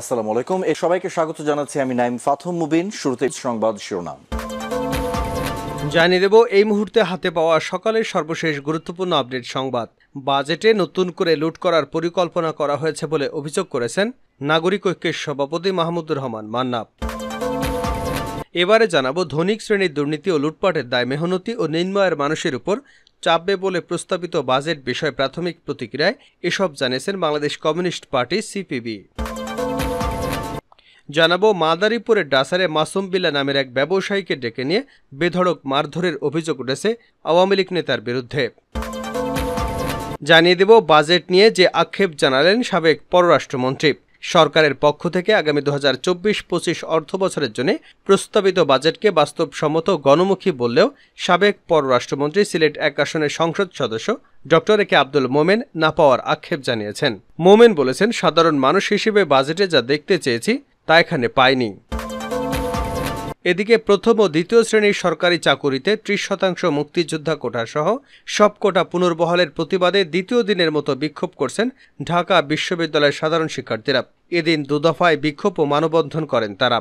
আসসালামু আলাইকুম এ সবাইকে স্বাগত জানাচ্ছি আমি নাইম ফাথম মুবিন শুরুতে সংবাদ শিরোনাম জানিয়ে দেব এই মুহূর্তে হাতে পাওয়া সকালের সর্বশেষ গুরুত্বপূর্ণ আপডেট সংবাদ বাজেটে নতুন করে লুট করার পরিকল্পনা করা হয়েছে বলে অভিযোগ করেছেন নাগরিক ঐক্যের সভাপতি মাহমুদুর রহমান মান্নাব এবারে জানাবো ধনিক শ্রেণীর দুর্নীতি ও লুটপাটের দায় মেহনতি ও নিম্নয়ের মানুষের উপর চাপবে বলে প্রস্তাবিত বাজেট বিষয় প্রাথমিক প্রতিক্রিয়ায় এসব জানিয়েছেন বাংলাদেশ কমিউনিস্ট পার্টি সিপিবি জানাবো মাদারীপুরের ডাসারে মাসুম বিল্লা নামের এক ব্যবসায়ীকে ডেকে নিয়ে বেধড়ক মারধরের অভিযোগ উঠেছে আওয়ামী লীগ নেতার বিরুদ্ধে জানিয়ে দেব বাজেট নিয়ে যে আক্ষেপ জানালেন সাবেক পররাষ্ট্রমন্ত্রী সরকারের পক্ষ থেকে আগামী দু হাজার চব্বিশ পঁচিশ অর্থ বছরের জন্য প্রস্তাবিত বাজেটকে বাস্তবসম্মত গণমুখী বললেও সাবেক পররাষ্ট্রমন্ত্রী সিলেট এক আসনের সংসদ সদস্য ডক্টর এ কে আব্দুল মোমেন না পাওয়ার আক্ষেপ জানিয়েছেন মোমেন বলেছেন সাধারণ মানুষ হিসেবে বাজেটে যা দেখতে চেয়েছি তা এখানে পায়নি এদিকে প্রথম ও দ্বিতীয় শ্রেণীর সরকারি চাকুরিতে ত্রিশ শতাংশ মুক্তিযোদ্ধা কোটাসহ সব কোটা পুনর্বহালের প্রতিবাদে দ্বিতীয় দিনের মতো বিক্ষোভ করছেন ঢাকা বিশ্ববিদ্যালয়ের সাধারণ শিক্ষার্থীরা এদিন দুদফায় বিক্ষোভ ও মানবন্ধন করেন তারা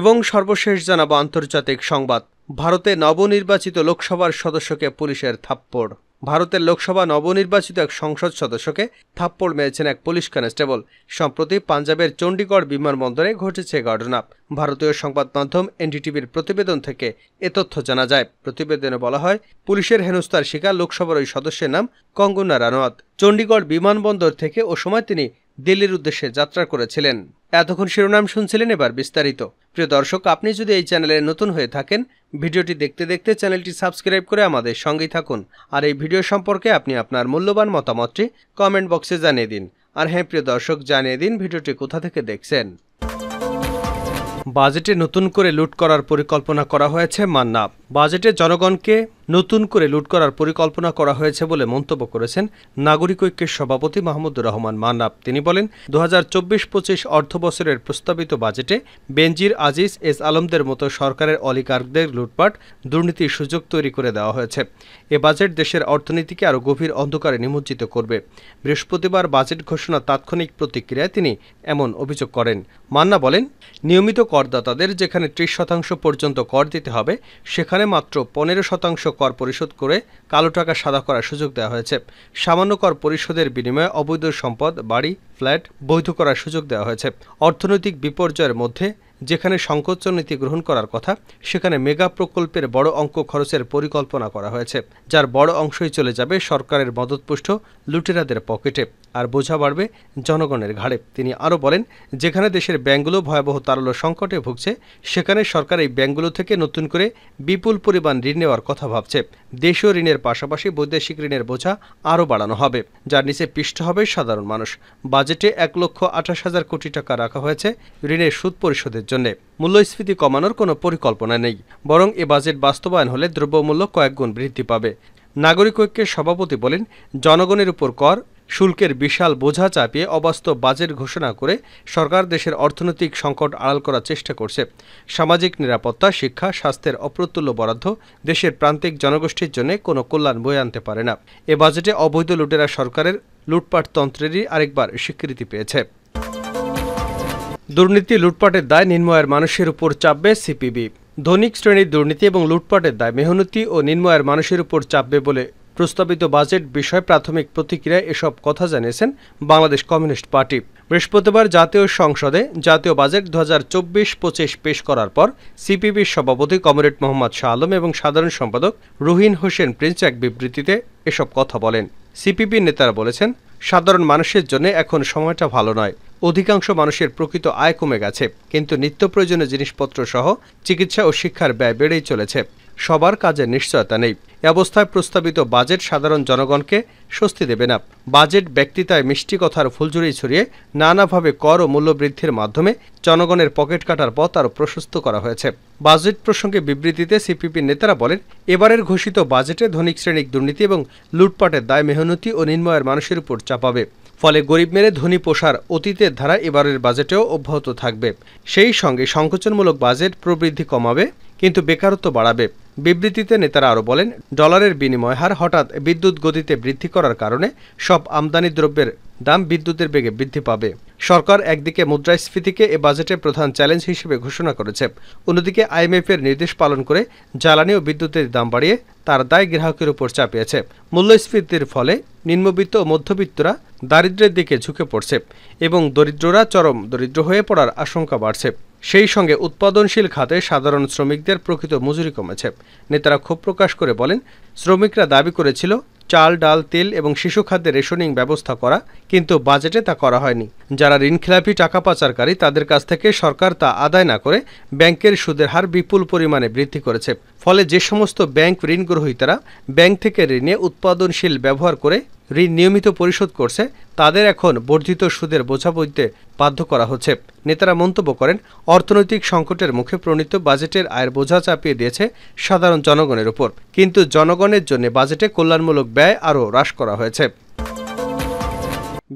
এবং সর্বশেষ জানাব আন্তর্জাতিক সংবাদ ভারতে নবনির্বাচিত লোকসভার সদস্যকে পুলিশের থাপ্পড় ভারতের লোকসভা নবনির্বাচিত এক সংসদ সদস্যকে থাপ্পড় মেরেছেন এক পুলিশ কনস্টেবল সম্প্রতি পাঞ্জাবের চণ্ডীগড় বিমানবন্দরে ঘটেছে ঘটনা ভারতীয় সংবাদ মাধ্যম এনডিটিভির প্রতিবেদন থেকে এ তথ্য জানা যায় প্রতিবেদনে বলা হয় পুলিশের হেনস্তার শিকার লোকসভার ওই সদস্যের নাম কঙ্গনা রানোয়াত চণ্ডীগড় বিমানবন্দর থেকে ও সময় তিনি দিল্লির উদ্দেশ্যে যাত্রা করেছিলেন এতক্ষণ শিরোনাম শুনছিলেন এবার বিস্তারিত প্রিয় দর্শক আপনি যদি এই চ্যানেলে নতুন হয়ে থাকেন ভিডিওটি দেখতে দেখতে চ্যানেলটি সাবস্ক্রাইব করে আমাদের সঙ্গেই থাকুন আর এই ভিডিও সম্পর্কে আপনি আপনার মূল্যবান মতামতটি কমেন্ট বক্সে জানিয়ে দিন আর হ্যাঁ প্রিয় দর্শক জানিয়ে দিন ভিডিওটি কোথা থেকে দেখছেন বাজেটে নতুন করে লুট করার পরিকল্পনা করা হয়েছে মান্না বাজেটে জনগণকে নতুন করে লুট করার পরিকল্পনা করা হয়েছে বলে মন্তব্য করেছেন নাগরিক ঐক্যের সভাপতি মাহমুদুর রহমান মান্নাব তিনি বলেন দু হাজার চব্বিশ পঁচিশ অর্থবছরের প্রস্তাবিত বাজেটে বেনজির আজিজ এস আলমদের মতো সরকারের অলিকারদের লুটপাট দুর্নীতির সুযোগ তৈরি করে দেওয়া হয়েছে এ বাজেট দেশের অর্থনীতিকে আরও গভীর অন্ধকারে নিমজ্জিত করবে বৃহস্পতিবার বাজেট ঘোষণা তাৎক্ষণিক প্রতিক্রিয়ায় তিনি এমন অভিযোগ করেন মান্না বলেন নিয়মিত করদাতাদের যেখানে ত্রিশ শতাংশ পর্যন্ত কর দিতে হবে সেখানে এবারে মাত্র পনেরো শতাংশ কর পরিশোধ করে কালো টাকা সাদা করার সুযোগ দেওয়া হয়েছে সামান্য কর পরিশোধের বিনিময়ে অবৈধ সম্পদ বাড়ি ফ্ল্যাট বৈধ করার সুযোগ দেওয়া হয়েছে অর্থনৈতিক বিপর্যয়ের মধ্যে যেখানে সংকোচন নীতি গ্রহণ করার কথা সেখানে মেগা প্রকল্পের বড় অঙ্ক খরচের পরিকল্পনা করা হয়েছে যার বড় অংশই চলে যাবে সরকারের মদতপুষ্ট লুটেরাদের পকেটে আর বোঝা বাড়বে জনগণের ঘাড়ে তিনি আরও বলেন যেখানে দেশের ব্যাঙ্কগুলো ভয়াবহ তারল সংকটে ভুগছে সেখানে সরকার এই ব্যাংকগুলো থেকে নতুন করে বিপুল পরিমাণ ঋণ নেওয়ার কথা ভাবছে দেশীয় ঋণের পাশাপাশি বৈদেশিক ঋণের বোঝা আরও বাড়ানো হবে যার নিচে পিষ্ট হবে সাধারণ মানুষ বাজেটে এক লক্ষ আঠাশ হাজার কোটি টাকা রাখা হয়েছে ঋণের সুদ পরিশোধের বাজেটের জন্য মূল্যস্ফীতি কমানোর কোনো পরিকল্পনা নেই বরং এ বাজেট বাস্তবায়ন হলে দ্রব্যমূল্য কয়েকগুণ বৃদ্ধি পাবে নাগরিক ঐক্যের সভাপতি বলেন জনগণের উপর কর শুল্কের বিশাল বোঝা চাপিয়ে অবাস্তব বাজেট ঘোষণা করে সরকার দেশের অর্থনৈতিক সংকট আড়াল করার চেষ্টা করছে সামাজিক নিরাপত্তা শিক্ষা স্বাস্থ্যের অপ্রতুল্য বরাদ্দ দেশের প্রান্তিক জনগোষ্ঠীর জন্য কোনো কল্যাণ বয়ে আনতে পারে না এ বাজেটে অবৈধ লুটেরা সরকারের লুটপাট তন্ত্রেরই আরেকবার স্বীকৃতি পেয়েছে দুর্নীতি লুটপাটের দায় নিম্নয়ের মানুষের উপর চাপবে সিপিবি ধনিক শ্রেণীর দুর্নীতি এবং লুটপাটের দায় মেহনতি ও নিম্নয়ের মানুষের উপর চাপবে বলে প্রস্তাবিত বাজেট বিষয়ে প্রাথমিক প্রতিক্রিয়ায় এসব কথা জানিয়েছেন বাংলাদেশ কমিউনিস্ট পার্টি বৃহস্পতিবার জাতীয় সংসদে জাতীয় বাজেট দু হাজার চব্বিশ পঁচিশ পেশ করার পর সিপিবির সভাপতি কমরেড মোহাম্মদ শাহ আলম এবং সাধারণ সম্পাদক রুহিন হোসেন প্রিন্স এক বিবৃতিতে এসব কথা বলেন সিপিবি নেতারা বলেছেন সাধারণ মানুষের জন্য এখন সময়টা ভালো নয় অধিকাংশ মানুষের প্রকৃত আয় কমে গেছে কিন্তু নিত্য প্রয়োজনীয় জিনিসপত্র সহ চিকিৎসা ও শিক্ষার ব্যয় বেড়েই চলেছে সবার কাজের নিশ্চয়তা নেই এ অবস্থায় প্রস্তাবিত বাজেট সাধারণ জনগণকে স্বস্তি দেবে না বাজেট ব্যক্তিতায় মিষ্টি কথার ফুলঝুরি ছড়িয়ে নানাভাবে কর ও মূল্যবৃদ্ধির মাধ্যমে জনগণের পকেট কাটার পথ আরও প্রশস্ত করা হয়েছে বাজেট প্রসঙ্গে বিবৃতিতে সিপিপি নেতারা বলেন এবারের ঘোষিত বাজেটে ধনিক শ্রেণীর দুর্নীতি এবং লুটপাটের দায় মেহনতি ও নিম্নয়ের মানুষের উপর চাপাবে ফলে গরিব মেরে ধনী পোষার অতীতের ধারা এবারের বাজেটেও অব্যাহত থাকবে সেই সঙ্গে সংকোচনমূলক বাজেট প্রবৃদ্ধি কমাবে কিন্তু বেকারত্ব বাড়াবে বিবৃতিতে নেতারা আরও বলেন ডলারের বিনিময় হার হঠাৎ বিদ্যুৎ গতিতে বৃদ্ধি করার কারণে সব আমদানি দ্রব্যের দাম বিদ্যুতের বেগে বৃদ্ধি পাবে সরকার একদিকে মুদ্রাস্ফীতিকে এ বাজেটে প্রধান চ্যালেঞ্জ হিসেবে ঘোষণা করেছে অন্যদিকে এর নির্দেশ পালন করে জ্বালানি ও বিদ্যুতের দাম বাড়িয়ে তার দায় গ্রাহকের উপর চাপিয়েছে মূল্যস্ফীতির ফলে নিম্নবিত্ত ও মধ্যবিত্তরা দারিদ্রের দিকে ঝুঁকে পড়ছে এবং দরিদ্ররা চরম দরিদ্র হয়ে পড়ার আশঙ্কা বাড়ছে সেই সঙ্গে উৎপাদনশীল খাতে সাধারণ শ্রমিকদের প্রকৃত মজুরি কমেছে নেতারা ক্ষোভ প্রকাশ করে বলেন শ্রমিকরা দাবি করেছিল চাল ডাল তেল এবং শিশু খাদ্যের রেশনিং ব্যবস্থা করা কিন্তু বাজেটে তা করা হয়নি যারা ঋণখেলাপি টাকা পাচারকারী তাদের কাছ থেকে সরকার তা আদায় না করে ব্যাংকের সুদের হার বিপুল পরিমাণে বৃদ্ধি করেছে ফলে যে সমস্ত ব্যাংক ঋণ গ্রহীতারা ব্যাংক থেকে ঋণে উৎপাদনশীল ব্যবহার করে ঋণ নিয়মিত পরিশোধ করছে তাদের এখন বর্ধিত সুদের বোঝা বইতে বাধ্য করা হচ্ছে নেতারা মন্তব্য করেন অর্থনৈতিক সংকটের মুখে প্রণীত বাজেটের আয়ের বোঝা চাপিয়ে দিয়েছে সাধারণ জনগণের উপর কিন্তু জনগণের জন্য বাজেটে কল্যাণমূলক ব্যয় আরও হ্রাস করা হয়েছে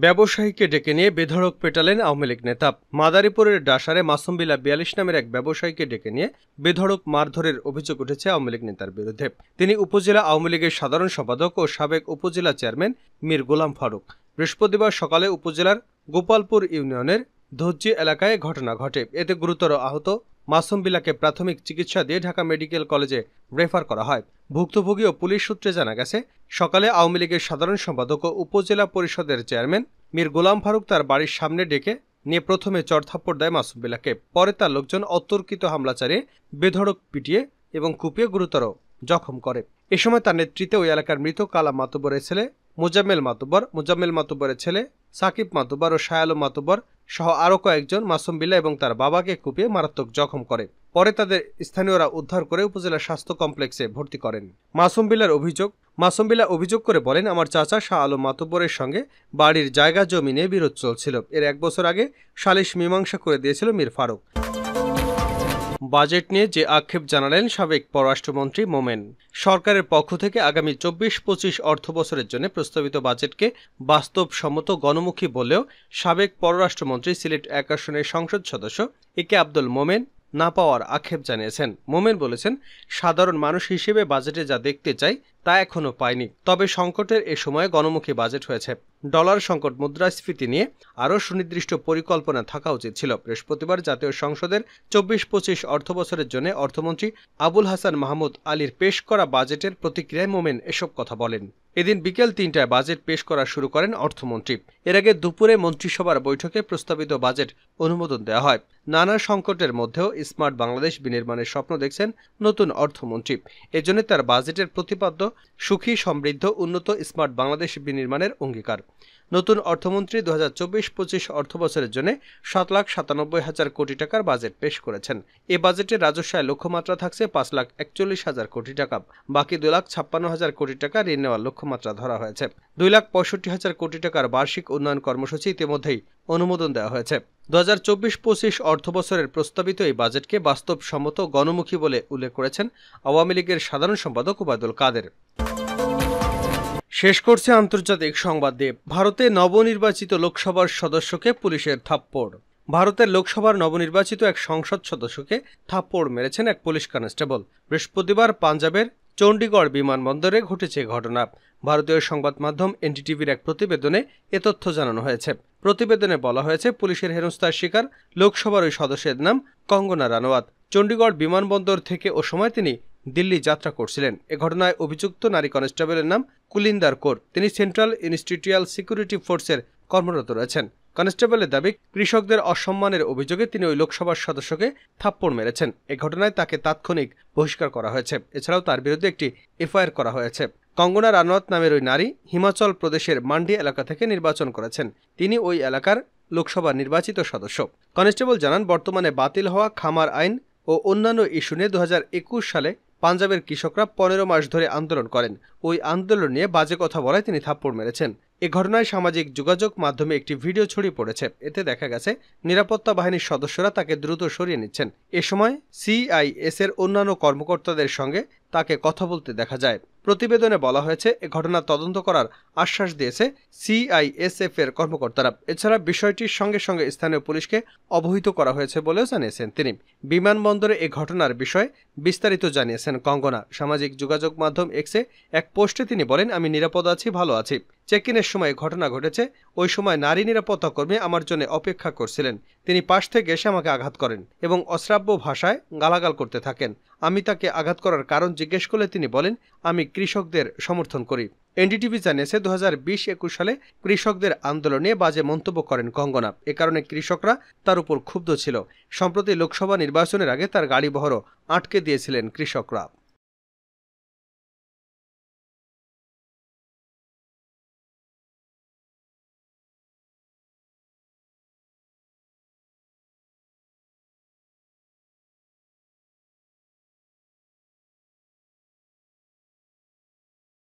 ব্যবসায়ীকে ডেকে নিয়ে বেধড়ক পেটালেন আওয়ামী লীগ নেতা মাদারীপুরের ডাসারে মাসুমবিলা বিয়াল্লিশ নামের এক ব্যবসায়ীকে ডেকে নিয়ে বেধড়ক মারধরের অভিযোগ উঠেছে আওয়ামী লীগ নেতার বিরুদ্ধে তিনি উপজেলা আওয়ামী লীগের সাধারণ সম্পাদক ও সাবেক উপজেলা চেয়ারম্যান মীর গোলাম ফারুক বৃহস্পতিবার সকালে উপজেলার গোপালপুর ইউনিয়নের ধজ্জি এলাকায় ঘটনা ঘটে এতে গুরুতর আহত মাসুম বিলাকে প্রাথমিক চিকিৎসা দিয়ে ঢাকা মেডিকেল কলেজে রেফার করা হয় ভুক্তভোগী ও পুলিশ সূত্রে জানা গেছে সকালে আওয়ামী লীগের সাধারণ সম্পাদক ও উপজেলা পরিষদের চেয়ারম্যান মীর গোলাম ফারুক তার বাড়ির সামনে ডেকে নিয়ে প্রথমে চড়থাপ্পড় দেয় মাসুম বিলাকে পরে তার লোকজন অতর্কিত হামলা চালিয়ে বেধড়ক পিটিয়ে এবং কুপিয়ে গুরুতর জখম করে এ সময় তার নেতৃত্বে ওই এলাকার মৃত কালা মাতুবরের ছেলে মোজাম্মেল মাতুবর মোজাম্মেল মাতুবরের ছেলে সাকিব মাতুবর ও শায়ালু মাতুবর সহ আরও কয়েকজন মাসুম বিল্লা এবং তার বাবাকে কুপিয়ে মারাত্মক জখম করে পরে তাদের স্থানীয়রা উদ্ধার করে উপজেলা স্বাস্থ্য কমপ্লেক্সে ভর্তি করেন মাসুম বিল্লার অভিযোগ মাসুম বিল্লা অভিযোগ করে বলেন আমার চাচা শাহ আলম মাতব্বরের সঙ্গে বাড়ির জায়গা জমি নিয়ে বিরোধ চলছিল এর এক বছর আগে সালিশ মীমাংসা করে দিয়েছিল মীর ফারুক বাজেট নিয়ে যে আক্ষেপ জানালেন সাবেক পররাষ্ট্রমন্ত্রী মোমেন সরকারের পক্ষ থেকে আগামী চব্বিশ পঁচিশ অর্থ বছরের জন্য প্রস্তাবিত বাজেটকে বাস্তবসম্মত গণমুখী বলেও সাবেক পররাষ্ট্রমন্ত্রী সিলেট এক সংসদ সদস্য এ কে আব্দুল মোমেন না পাওয়ার আক্ষেপ জানিয়েছেন মোমেন বলেছেন সাধারণ মানুষ হিসেবে বাজেটে যা দেখতে চাই তা এখনও পায়নি তবে সংকটের এ সময়ে গণমুখী বাজেট হয়েছে ডলার সংকট মুদ্রাস্ফীতি নিয়ে আরও সুনির্দিষ্ট পরিকল্পনা থাকা উচিত ছিল বৃহস্পতিবার জাতীয় সংসদের চব্বিশ পঁচিশ অর্থ বছরের জন্য অর্থমন্ত্রী আবুল হাসান মাহমুদ আলীর পেশ করা বাজেটের প্রতিক্রিয়ায় মোমেন এসব কথা বলেন এদিন বিকেল তিনটায় বাজেট পেশ করা শুরু করেন অর্থমন্ত্রী এর আগে দুপুরে মন্ত্রিসভার বৈঠকে প্রস্তাবিত বাজেট অনুমোদন দেওয়া হয় নানা সংকটের মধ্যেও স্মার্ট বাংলাদেশ বিনির্মাণের স্বপ্ন দেখছেন নতুন অর্থমন্ত্রী এজন্য তার বাজেটের প্রতিপাদ্য সুখী সমৃদ্ধ উন্নত স্মার্ট বাংলাদেশ বিনির্মাণের অঙ্গীকার নতুন অর্থমন্ত্রী দু হাজার চব্বিশ পঁচিশ অর্থবছরের জন্য সাত লাখ সাতানব্বই হাজার কোটি টাকার বাজেট পেশ করেছেন এ বাজেটে রাজস্বায় লক্ষ্যমাত্রা থাকছে পাঁচ লাখ একচল্লিশ হাজার কোটি টাকা বাকি দু লাখ ছাপ্পান্ন হাজার কোটি টাকা ঋণ নেওয়ার লক্ষ্যমাত্রা ধরা হয়েছে দুই লাখ পঁয়ষট্টি হাজার কোটি টাকার বার্ষিক উন্নয়ন কর্মসূচি ইতিমধ্যেই অনুমোদন দেওয়া হয়েছে দু হাজার চব্বিশ প্রস্তাবিত এই বাজেটকে বাস্তবসম্মত গণমুখী বলে উল্লেখ করেছেন আওয়ামী লীগের সাধারণ সম্পাদক ওবায়দুল কাদের শেষ করছে আন্তর্জাতিক সংবাদ দিয়ে ভারতে নবনির্বাচিত লোকসভার সদস্যকে পুলিশের থাপ্পড় ভারতের লোকসভার নবনির্বাচিত এক সংসদ সদস্যকে থাপ্পড় মেরেছেন এক পুলিশ কনস্টেবল বৃহস্পতিবার পাঞ্জাবের চণ্ডীগড় বিমানবন্দরে ঘটেছে ঘটনা ভারতীয় সংবাদ মাধ্যম এনডিটিভির এক প্রতিবেদনে এ তথ্য জানানো হয়েছে প্রতিবেদনে বলা হয়েছে পুলিশের হেনস্থার শিকার লোকসভার ওই সদস্যের নাম কঙ্গনা রানোয়াত চণ্ডীগড় বিমানবন্দর থেকে ও সময় তিনি দিল্লি যাত্রা করছিলেন এ ঘটনায় অভিযুক্ত নারী কনস্টেবলের নাম কুলিন্দার কোর তিনি সেন্ট্রাল ইনস্টিটিউয়াল সিকিউরিটি ফোর্সের কর্মরত রয়েছেন কনস্টেবলের দাবি কৃষকদের অসম্মানের অভিযোগে তিনি ওই লোকসভার সদস্যকে থাপ্পড় মেরেছেন এ ঘটনায় তাকে তাৎক্ষণিক বহিষ্কার করা হয়েছে এছাড়াও তার বিরুদ্ধে একটি এফআইআর করা হয়েছে কঙ্গনা রানওয়াত নামের ওই নারী হিমাচল প্রদেশের মান্ডি এলাকা থেকে নির্বাচন করেছেন তিনি ওই এলাকার লোকসভা নির্বাচিত সদস্য কনস্টেবল জানান বর্তমানে বাতিল হওয়া খামার আইন ও অন্যান্য ইস্যু নিয়ে দু সালে পাঞ্জাবের কৃষকরা পনেরো মাস ধরে আন্দোলন করেন ওই আন্দোলন নিয়ে বাজে কথা বলায় তিনি থাপ্পড় মেরেছেন এ ঘটনায় সামাজিক যোগাযোগ মাধ্যমে একটি ভিডিও ছড়িয়ে পড়েছে এতে দেখা গেছে নিরাপত্তা বাহিনীর সদস্যরা তাকে দ্রুত সরিয়ে নিচ্ছেন এ সময় সিআইএস এর অন্যান্য কর্মকর্তাদের সঙ্গে তাকে কথা বলতে দেখা যায় প্রতিবেদনে বলা হয়েছে এ ঘটনা তদন্ত করার আশ্বাস দিয়েছে সিআইএসএফ এর কর্মকর্তারা এছাড়া বিষয়টির সঙ্গে সঙ্গে স্থানীয় পুলিশকে অবহিত করা হয়েছে বলেও জানিয়েছেন তিনি বিমানবন্দরে এ ঘটনার বিষয়ে বিস্তারিত জানিয়েছেন কঙ্গনা সামাজিক যোগাযোগ মাধ্যম এক্সে এক পোস্টে তিনি বলেন আমি নিরাপদ আছি ভালো আছি চেক ইনের সময় ঘটনা ঘটেছে ওই সময় নারী নিরাপত্তা কর্মী আমার জন্য অপেক্ষা করছিলেন তিনি পাশ থেকে এসে আমাকে আঘাত করেন এবং অশ্রাব্য ভাষায় গালাগাল করতে থাকেন আমি তাকে আঘাত করার কারণ জিজ্ঞেস করলে তিনি বলেন আমি কৃষকদের সমর্থন করি এনডিটিভি জানিয়েছে দু হাজার বিশ একুশ সালে কৃষকদের আন্দোলনে বাজে মন্তব্য করেন কঙ্গনা এ কারণে কৃষকরা তার উপর ক্ষুব্ধ ছিল সম্প্রতি লোকসভা নির্বাচনের আগে তার গাড়ি বহরও আটকে দিয়েছিলেন কৃষকরা